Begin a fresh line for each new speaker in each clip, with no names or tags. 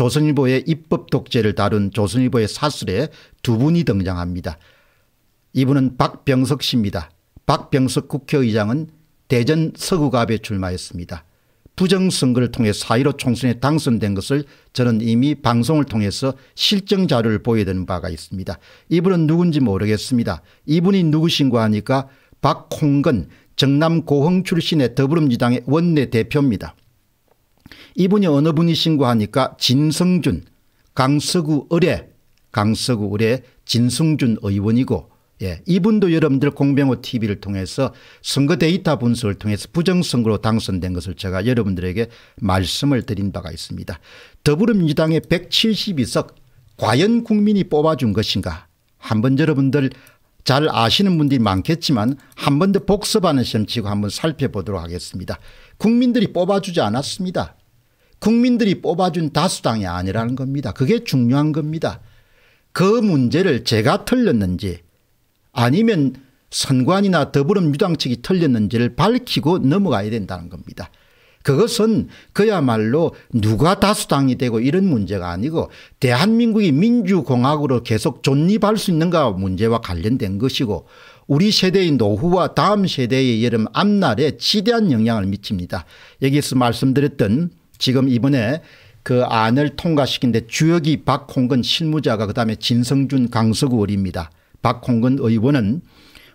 조선일보의 입법 독재를 다룬 조선일보의 사설에 두 분이 등장합니다. 이분은 박병석 씨입니다. 박병석 국회의장은 대전 서구갑에 출마했습니다. 부정선거를 통해 4 1 5 총선에 당선된 것을 저는 이미 방송을 통해서 실증 자료를 보여드린 바가 있습니다. 이분은 누군지 모르겠습니다. 이분이 누구신고 하니까 박홍근 정남 고흥 출신의 더불어민주당의 원내대표입니다. 이분이 어느 분이신고 하니까 진성준 강서구 의뢰 강서구 의뢰 진성준 의원이고 예, 이분도 여러분들 공병호 TV를 통해서 선거 데이터 분석을 통해서 부정선거로 당선된 것을 제가 여러분들에게 말씀을 드린 바가 있습니다. 더불어민주당의 172석 과연 국민이 뽑아준 것인가 한번 여러분들 잘 아시는 분들이 많겠지만 한번 더 복습하는 시험 치고 한번 살펴보도록 하겠습니다. 국민들이 뽑아주지 않았습니다. 국민들이 뽑아준 다수당이 아니라는 겁니다. 그게 중요한 겁니다. 그 문제를 제가 틀렸는지 아니면 선관이나 더불어민주당 측이 틀렸는지를 밝히고 넘어가야 된다는 겁니다. 그것은 그야말로 누가 다수당이 되고 이런 문제가 아니고 대한민국이 민주공화국으로 계속 존립할 수 있는가 문제와 관련된 것이고 우리 세대의 노후와 다음 세대의 여름 앞날에 지대한 영향을 미칩니다. 여기서 말씀드렸던 지금 이번에 그 안을 통과시킨데 주역이 박홍근 실무자가 그다음에 진성준 강석구 의원입니다. 박홍근 의원은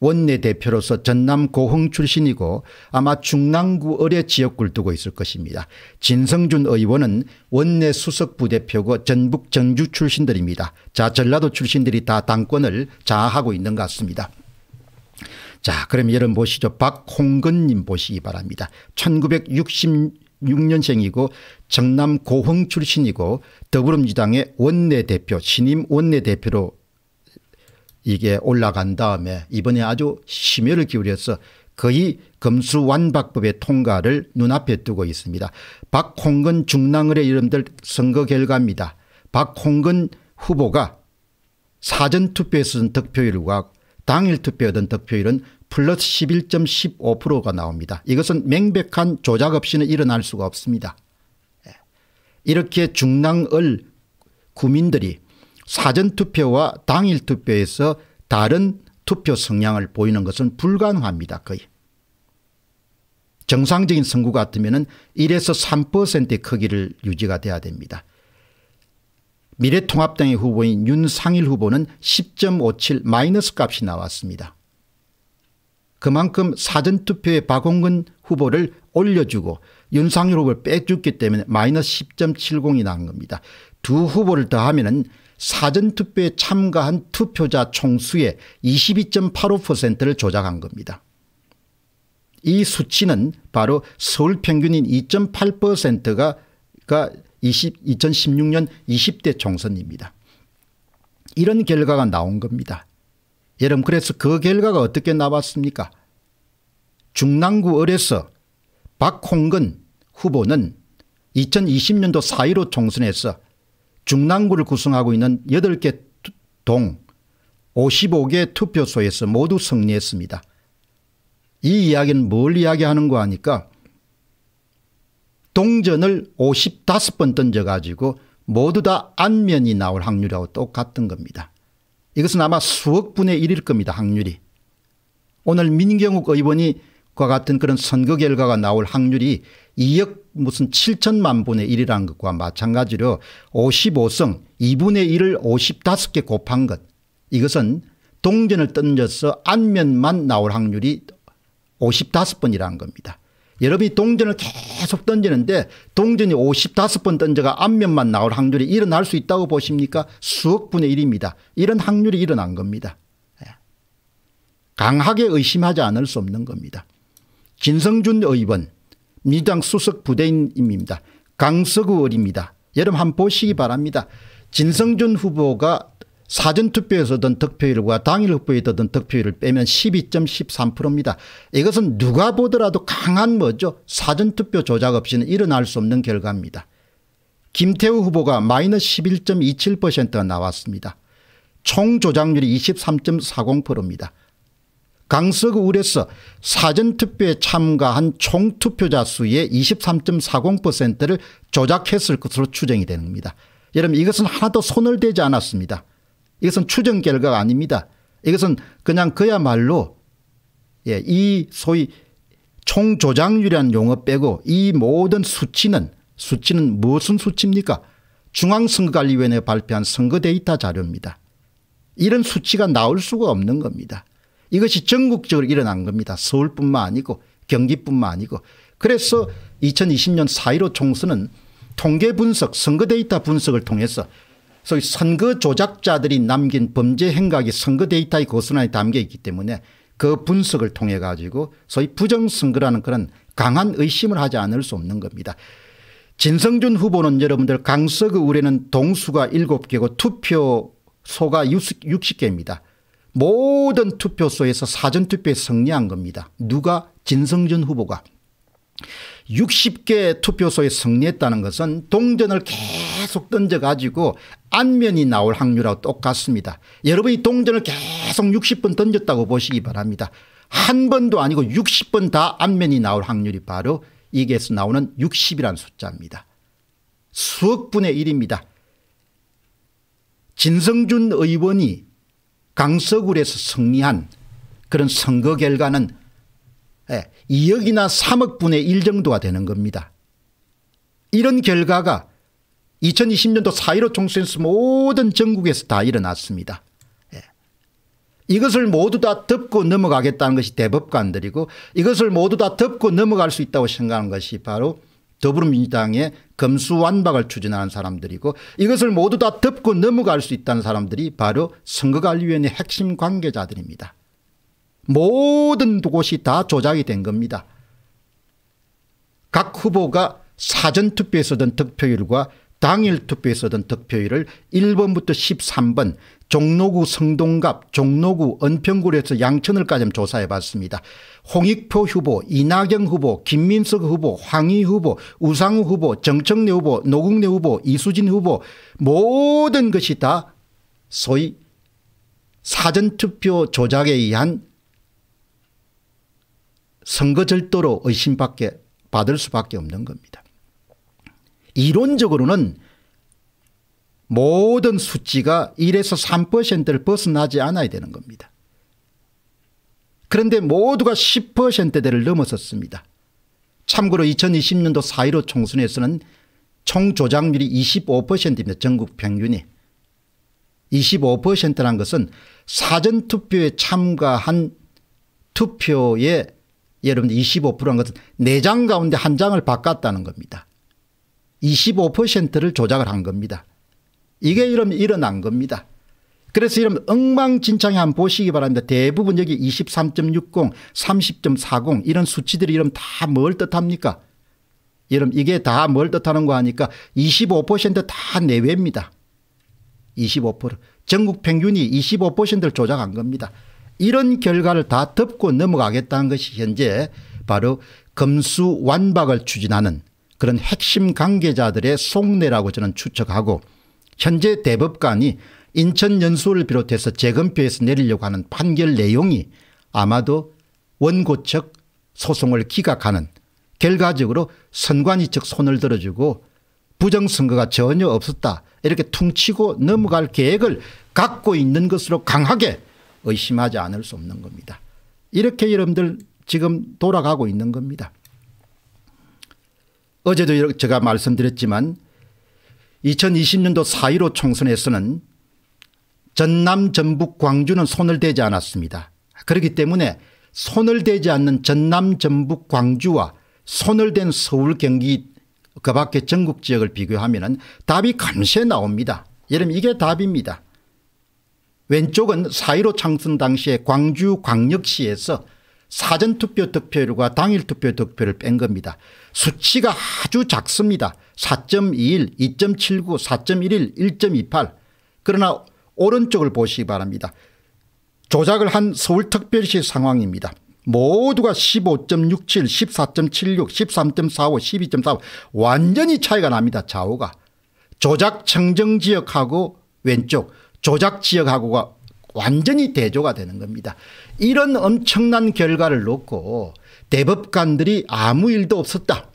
원내대표로서 전남 고흥 출신이고 아마 중랑구 의뢰 지역구를 두고 있을 것입니다. 진성준 의원은 원내 수석부대표고 전북 정주 출신들입니다. 자 전라도 출신들이 다 당권을 자하고 있는 것 같습니다. 자 그럼 여러분 보시죠. 박홍근님 보시기 바랍니다. 1960년 1986년생이고 전남 고흥 출신이고 더불어민주당의 원내대표 신임 원내대표로 이게 올라간 다음에 이번에 아주 심혈을 기울여서 거의 검수완박법의 통과를 눈앞에 두고 있습니다. 박홍근 중랑을의 이름들 선거 결과입니다. 박홍근 후보가 사전투표에서 든 득표율과 당일 투표하던 득표율은 플러스 11.15%가 나옵니다. 이것은 명백한 조작 없이는 일어날 수가 없습니다. 예. 이렇게 중랑을 구민들이 사전투표와 당일투표에서 다른 투표 성향을 보이는 것은 불가능합니다. 거의. 정상적인 선거 같으면 1에서 3%의 크기를 유지가 돼야 됩니다. 미래통합당의 후보인 윤상일 후보는 10.57 마이너스 값이 나왔습니다. 그만큼 사전투표에 박홍근 후보를 올려주고 윤상열 후보를 빼줬기 때문에 마이너스 10.70이 난 겁니다. 두 후보를 더하면 은 사전투표에 참가한 투표자 총수의 22.85%를 조작한 겁니다. 이 수치는 바로 서울 평균인 2.8%가 20, 2016년 20대 총선입니다. 이런 결과가 나온 겁니다. 여러분 그래서 그 결과가 어떻게 나왔습니까? 중랑구 을에서 박홍근 후보는 2020년도 4.15 총선에서 중랑구를 구성하고 있는 8개 동 55개 투표소에서 모두 승리했습니다. 이 이야기는 뭘 이야기하는가 하니까 동전을 55번 던져가지고 모두 다 안면이 나올 확률하고 똑같은 겁니다. 이것은 아마 수억 분의 1일 겁니다. 확률이. 오늘 민경욱 의원이 과 같은 그런 선거 결과가 나올 확률이 2억 무슨 7천만 분의 1이라는 것과 마찬가지로 55성 2분의 1을 55개 곱한 것 이것은 동전을 던져서 안면만 나올 확률이 55번이라는 겁니다. 여러분이 동전을 계속 던지는데 동전이 55번 던져가 앞면만 나올 확률이 일어날 수 있다고 보십니까? 수억분의 1입니다. 이런 확률이 일어난 겁니다. 예. 강하게 의심하지 않을 수 없는 겁니다. 진성준 의원 민주당 수석 부대인입니다. 강석우 의원입니다. 여러분 한번 보시기 바랍니다. 진성준 후보가 사전투표에서 얻은 득표율과 당일 후보에서 얻은 득표율을 빼면 12.13%입니다. 이것은 누가 보더라도 강한 뭐죠 사전투표 조작 없이는 일어날 수 없는 결과입니다. 김태우 후보가 마이너스 11.27%가 나왔습니다. 총 조작률이 23.40%입니다. 강서구 울에서 사전투표에 참가한 총투표자 수의 23.40%를 조작했을 것으로 추정이 됩니다. 여러분 이것은 하나도 손을 대지 않았습니다. 이것은 추정 결과가 아닙니다. 이것은 그냥 그야말로 예, 이 소위 총조장률이라는 용어 빼고 이 모든 수치는 수치는 무슨 수치입니까? 중앙선거관리위원회 발표한 선거 데이터 자료입니다. 이런 수치가 나올 수가 없는 겁니다. 이것이 전국적으로 일어난 겁니다. 서울뿐만 아니고 경기뿐만 아니고 그래서 2020년 4.15 총선은 통계 분석 선거 데이터 분석을 통해서 소위 선거 조작자들이 남긴 범죄 행각이 선거 데이터의 고스란히 담겨 있기 때문에 그 분석을 통해 가지고 소위 부정선거라는 그런 강한 의심을 하지 않을 수 없는 겁니다. 진성준 후보는 여러분들 강서구 의뢰는 동수가 7개고 투표소가 60개입니다. 모든 투표소에서 사전투표에 승리한 겁니다. 누가 진성준 후보가 60개 투표소에 승리했다는 것은 동전을 계속 던져가지고 안면이 나올 확률하고 똑같습니다. 여러분이 동전을 계속 60번 던졌다고 보시기 바랍니다. 한 번도 아니고 60번 다 안면이 나올 확률이 바로 이게서 나오는 60이란 숫자입니다. 수억분의 1입니다. 진성준 의원이 강서구에서 승리한 그런 선거 결과는 2억이나 예, 3억분의 1 정도가 되는 겁니다. 이런 결과가 2020년도 4.15 총선에서 모든 전국에서 다 일어났습니다. 예. 이것을 모두 다 덮고 넘어가겠다는 것이 대법관들이고 이것을 모두 다 덮고 넘어갈 수 있다고 생각하는 것이 바로 더불어민주당의 검수완박을 추진하는 사람들이고 이것을 모두 다 덮고 넘어갈 수 있다는 사람들이 바로 선거관리위원회 핵심 관계자들입니다. 모든 곳이 다 조작이 된 겁니다. 각 후보가 사전투표에서 든 득표율과 당일 투표에 쓰던 득표율을 1번부터 13번 종로구 성동갑 종로구 은평구에서 양천을까지 조사해 봤습니다. 홍익표 후보 이낙연 후보 김민석 후보 황희 후보 우상우 후보 정청래 후보 노국래 후보 이수진 후보 모든 것이 다 소위 사전투표 조작에 의한 선거절도로 의심받게 받을 수밖에 없는 겁니다. 이론적으로는 모든 수치가 1에서 3%를 벗어나지 않아야 되는 겁니다. 그런데 모두가 10%대를 넘어섰습니다. 참고로 2020년도 4.15 총선에서는 총조작률이 25%입니다. 전국 평균이. 25%란 것은 사전투표에 참가한 투표의 여러분 25%란 것은 4장 가운데 1장을 바꿨다는 겁니다. 25%를 조작을 한 겁니다. 이게 이러면 일어난 겁니다. 그래서 이러면 엉망진창에 한 번 보시기 바랍니다. 대부분 여기 23.60, 30.40 이런 수치들이 이러다뭘 뜻합니까? 이러면 이게 다 뭘 뜻하는 거 하니까 25%다 내외입니다. 25% 전국 평균이 25%를 조작한 겁니다. 이런 결과를 다 덮고 넘어가겠다는 것이 현재 바로 금수 완박을 추진하는 그런 핵심 관계자들의 속내라고 저는 추측하고 현재 대법관이 인천연수를 비롯해서 재검표에서 내리려고 하는 판결 내용이 아마도 원고 측 소송을 기각하는 결과적으로 선관위 측 손을 들어주고 부정선거가 전혀 없었다 이렇게 퉁치고 넘어갈 계획을 갖고 있는 것으로 강하게 의심하지 않을 수 없는 겁니다. 이렇게 여러분들 지금 돌아가고 있는 겁니다. 어제도 제가 말씀드렸지만 2020년도 4.15 총선에서는 전남 전북 광주는 손을 대지 않았습니다. 그렇기 때문에 손을 대지 않는 전남 전북 광주와 손을 댄 서울 경기 그 밖에 전국 지역을 비교하면 답이 감시에 나옵니다. 여러분 이게 답입니다. 왼쪽은 4.15 창선 당시에 광주 광역시에서 사전투표 득표율과 당일투표 득표를 뺀 겁니다. 수치가 아주 작습니다. 4.21, 2.79, 4.11, 1.28 그러나 오른쪽을 보시기 바랍니다. 조작을 한 서울특별시 상황입니다. 모두가 15.67, 14.76, 13.45, 12.45 완전히 차이가 납니다. 좌우가. 조작 청정지역하고 왼쪽 조작지역하고가 완전히 대조가 되는 겁니다. 이런 엄청난 결과를 놓고 대법관들이 아무 일도 없었다.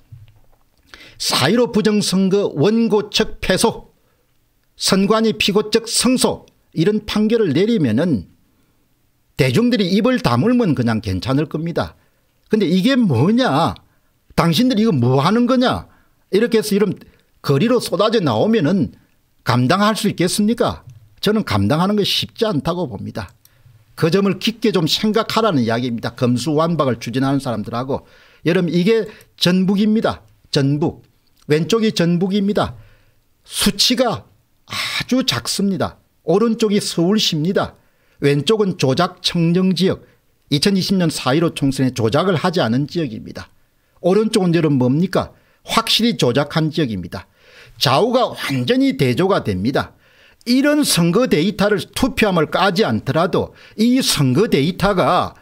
사1로 부정선거 원고 측 패소 선관위 피고 측 성소 이런 판결을 내리면 은 대중들이 입을 다물면 그냥 괜찮을 겁니다. 근데 이게 뭐냐 당신들 이거 뭐 하는 거냐 이렇게 해서 이런 거리로 쏟아져 나오면 은 감당할 수 있겠습니까 저는 감당하는 게 쉽지 않다고 봅니다. 그 점을 깊게 좀 생각하라는 이야기입니다. 검수완박을 추진하는 사람들하고 여러분 이게 전북입니다. 전북 왼쪽이 전북입니다. 수치가 아주 작습니다. 오른쪽이 서울시입니다. 왼쪽은 조작 청정지역 2020년 4.15 총선에 조작을 하지 않은 지역입니다. 오른쪽은 여러분 뭡니까? 확실히 조작한 지역입니다. 좌우가 완전히 대조가 됩니다. 이런 선거 데이터를 투표함을 까지 않더라도 이 선거 데이터가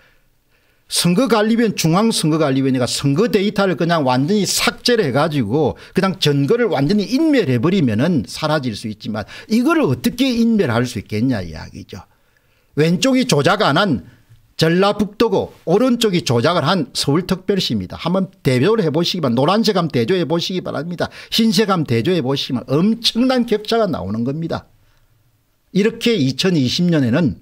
선거관리위원 중앙선거관리위원회가 선거 데이터를 그냥 완전히 삭제를 해가지고 그냥 전거를 완전히 인멸해버리면은 사라질 수 있지만 이거를 어떻게 인멸할 수 있겠냐 이야기죠. 왼쪽이 조작 안 한 전라북도고 오른쪽이 조작을 한 서울특별시입니다. 한번 대조를 해보시기만 노란색함 대조해보시기 바랍니다. 흰색함 대조해보시면 엄청난 격차가 나오는 겁니다. 이렇게 2020년에는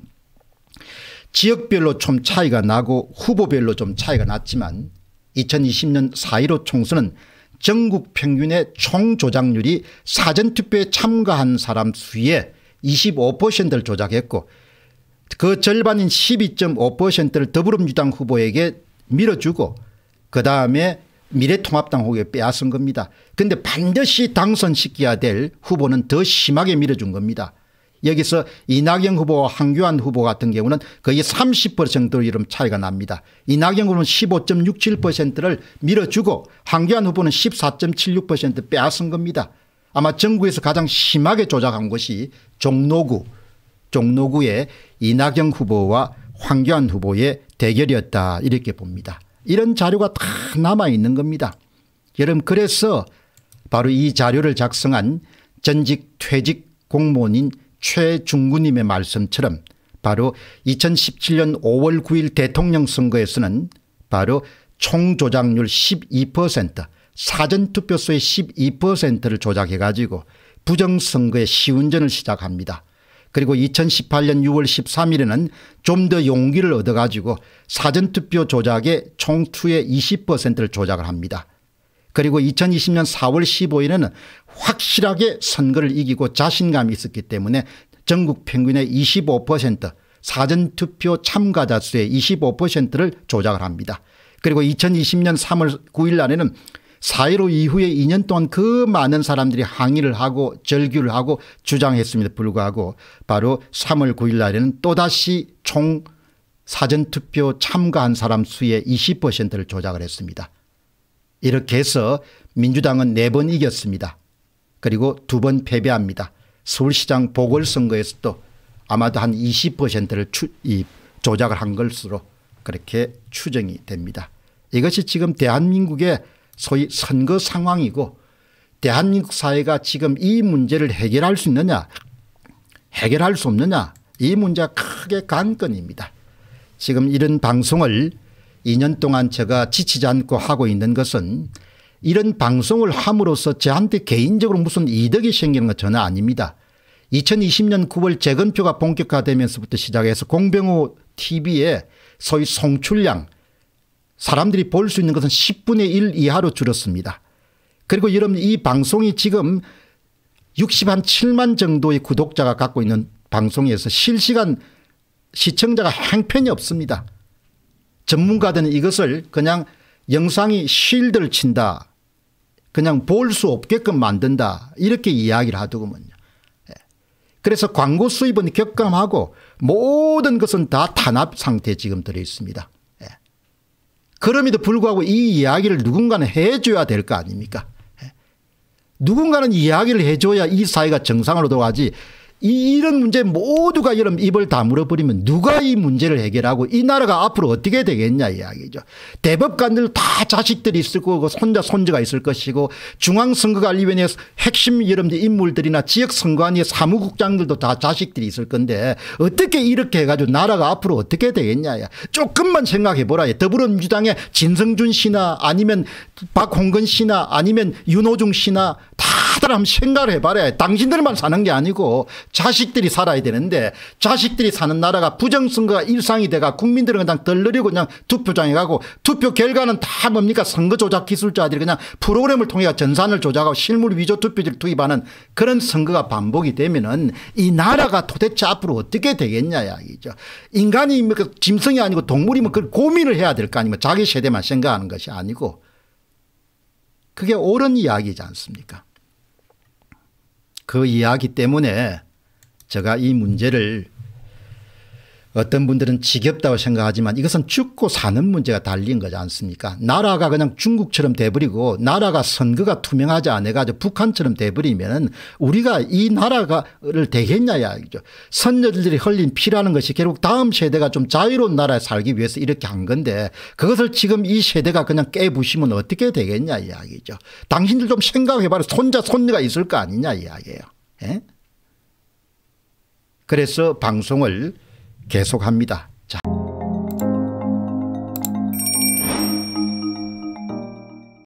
지역별로 좀 차이가 나고 후보별로 좀 차이가 났지만 2020년 4.15 총선은 전국 평균의 총조작률이 사전투표에 참가한 사람 수의 25%를 조작했고 그 절반인 12.5%를 더불어민주당 후보에게 밀어주고 그 다음에 미래통합당 후보에 빼앗은 겁니다. 그런데 반드시 당선시켜야 될 후보는 더 심하게 밀어준 겁니다. 여기서 이낙연 후보와 황교안 후보 같은 경우는 거의 30% 이름 차이가 납니다. 이낙연 후보는 15.67%를 밀어주고 황교안 후보는 14.76% 빼앗은 겁니다. 아마 전국에서 가장 심하게 조작한 것이 종로구 종로구의 이낙연 후보와 황교안 후보의 대결이었다 이렇게 봅니다. 이런 자료가 다 남아있는 겁니다. 여러분 그래서 바로 이 자료를 작성한 전직 퇴직 공무원인 최중구님의 말씀처럼 바로 2017년 5월 9일 대통령 선거에서는 바로 총조작률 12% 사전투표소의 12%를 조작해 가지고 부정선거의 시운전을 시작합니다. 그리고 2018년 6월 13일에는 좀 더 용기를 얻어 가지고 사전투표 조작에 총투의 20%를 조작을 합니다. 그리고 2020년 4월 15일에는 확실하게 선거를 이기고 자신감이 있었기 때문에 전국 평균의 25% 사전투표 참가자 수의 25%를 조작을 합니다. 그리고 2020년 3월 9일 날에는 4.15 이후에 2년 동안 그 많은 사람들이 항의를 하고 절규를 하고 주장했음에도 불구하고 바로 3월 9일 날에는 또다시 총 사전투표 참가한 사람 수의 20%를 조작을 했습니다. 이렇게 해서 민주당은 4번 이겼습니다. 그리고 두 번 패배합니다. 서울시장 보궐선거에서도 아마도 한 20%를 추, 이, 조작을 한 것으로 그렇게 추정이 됩니다. 이것이 지금 대한민국의 소위 선거 상황이고 대한민국 사회가 지금 이 문제를 해결할 수 있느냐 해결할 수 없느냐 이 문제가 크게 관건입니다. 지금 이런 방송을 2년 동안 제가 지치지 않고 하고 있는 것은 이런 방송을 함으로써 저한테 개인적으로 무슨 이득이 생기는 건 전혀 아닙니다. 2020년 9월 재건표가 본격화되면서부터 시작해서 공병호 TV의 소위 송출량 사람들이 볼 수 있는 것은 10분의 1 이하로 줄었습니다. 그리고 여러분 이 방송이 지금 6 7만 정도의 구독자가 갖고 있는 방송에서 실시간 시청자가 행편이 없습니다. 전문가들은 이것을 그냥 영상이 실드를 친다. 그냥 볼 수 없게끔 만든다. 이렇게 이야기를 하더군요. 예. 그래서 광고 수입은 격감하고 모든 것은 다 탄압 상태에 지금 들어있습니다. 예. 그럼에도 불구하고 이 이야기를 누군가는 해줘야 될 거 아닙니까? 예. 누군가는 이야기를 해줘야 이 사회가 정상으로 돌아가지 이, 이런 문제 모두가 이런 입을 다물어 버리면 누가 이 문제를 해결하고 이 나라가 앞으로 어떻게 되겠냐 이야기죠. 대법관들 다 자식들이 있을 거고 손자 손주가 있을 것이고 중앙선거관리위원회 핵심 여러분 인물들이나 지역 선관위 사무국장들도 다 자식들이 있을 건데 어떻게 이렇게 해가지고 나라가 앞으로 어떻게 되겠냐 야 조금만 생각해 보라 더불어민주당의 진성준 씨나 아니면 박홍근 씨나 아니면 윤호중 씨나 다들 한번 생각을 해봐라 당신들만 사는 게 아니고 자식들이 살아야 되는데 자식들이 사는 나라가 부정선거가 일상이 돼가 국민들은 그냥 덜느리고 그냥 투표장에 가고 투표 결과는 다 뭡니까 선거 조작 기술자들이 그냥 프로그램을 통해 전산을 조작하고 실물 위조 투표지를 투입하는 그런 선거가 반복이 되면은 이 나라가 도대체 앞으로 어떻게 되겠냐 이야죠 인간이 뭐 그 짐승이 아니고 동물이면 뭐 그걸 고민을 해야 될 거 아니면 자기 세대만 생각하는 것이 아니고 그게 옳은 이야기지 않습니까? 그 이야기 때문에 제가 이 문제를 어떤 분들은 지겹다고 생각하지만 이것은 죽고 사는 문제가 달린 거지 않습니까 나라가 그냥 중국처럼 돼버리고 나라가 선거가 투명하지 않아가지고 북한처럼 돼버리면 우리가 이 나라를 되겠냐 이야기죠 선녀들이 흘린 피라는 것이 결국 다음 세대가 좀 자유로운 나라에 살기 위해서 이렇게 한 건데 그것을 지금 이 세대가 그냥 깨부시면 어떻게 되겠냐 이야기죠 당신들 좀 생각해봐라 손자 손녀가 있을 거 아니냐 이야기예요 에? 예? 그래서 방송을 계속합니다. 자.